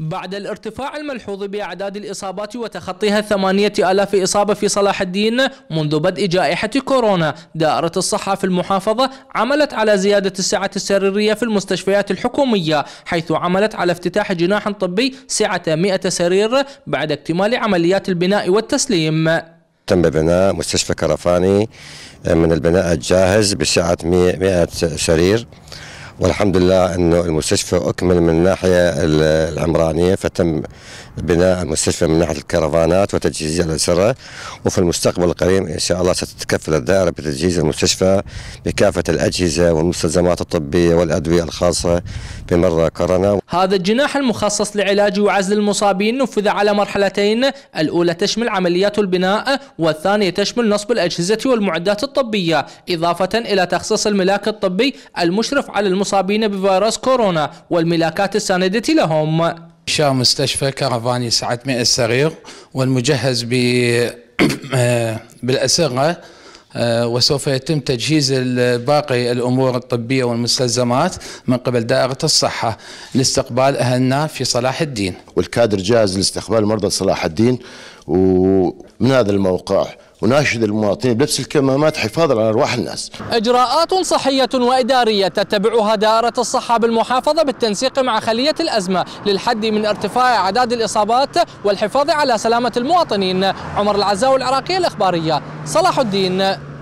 بعد الارتفاع الملحوظ بأعداد الإصابات وتخطيها ثمانية ألاف إصابة في صلاح الدين منذ بدء جائحة كورونا دائرة الصحة في المحافظة عملت على زيادة السعة السريرية في المستشفيات الحكومية حيث عملت على افتتاح جناح طبي سعة 100 سرير بعد اكتمال عمليات البناء والتسليم تم بناء مستشفى كرفاني آه، من البناء الجاهز بسعة 100 سرير والحمد لله انه المستشفى اكمل من الناحيه العمرانيه فتم بناء المستشفى من ناحيه الكرفانات وتجهيز الاسره وفي المستقبل القريب ان شاء الله ستتكفل الدائره بتجهيز المستشفى بكافه الاجهزه والمستلزمات الطبيه والادويه الخاصه بمرضى كورونا. هذا الجناح المخصص لعلاج وعزل المصابين نفذ على مرحلتين، الاولى تشمل عمليات البناء والثانيه تشمل نصب الاجهزه والمعدات الطبيه، اضافه الى تخصيص الملاك الطبي المشرف على المصابين المصابين بفيروس كورونا والملاكات الساندة لهم إنشاء مستشفى كهرباني مئة سرير والمجهز ب بالأسرة آه، وسوف يتم تجهيز باقي الامور الطبيه والمستلزمات من قبل دائره الصحه لاستقبال اهلنا في صلاح الدين. والكادر جاهز لاستقبال مرضى صلاح الدين ومن هذا الموقع وناشد المواطنين بنفس الكمامات حفاظا على ارواح الناس. اجراءات صحيه واداريه تتبعها دائره الصحه بالمحافظه بالتنسيق مع خليه الازمه للحد من ارتفاع اعداد الاصابات والحفاظ على سلامه المواطنين. عمر العزاوي العراقيه الاخباريه صلاح الدين